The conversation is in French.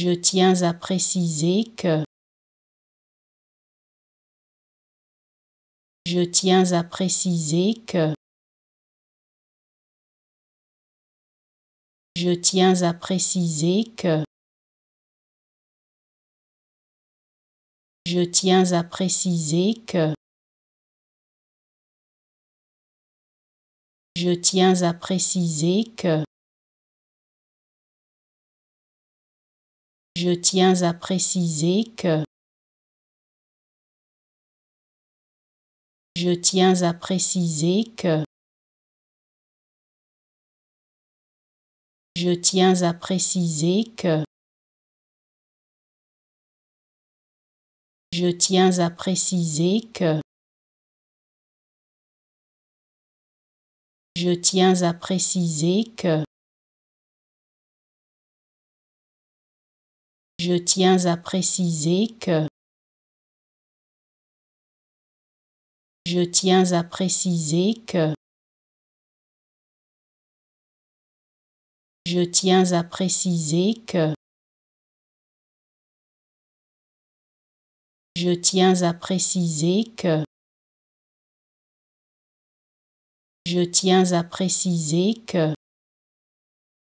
Je tiens à préciser que Je tiens à préciser que Je tiens à préciser que Je tiens à préciser que Je tiens à préciser que Je tiens à préciser que Je tiens à préciser que Je tiens à préciser que Je tiens à préciser que Je tiens à préciser que Je tiens à préciser que Je tiens à préciser que Je tiens à préciser que Je tiens à préciser que Je tiens à préciser que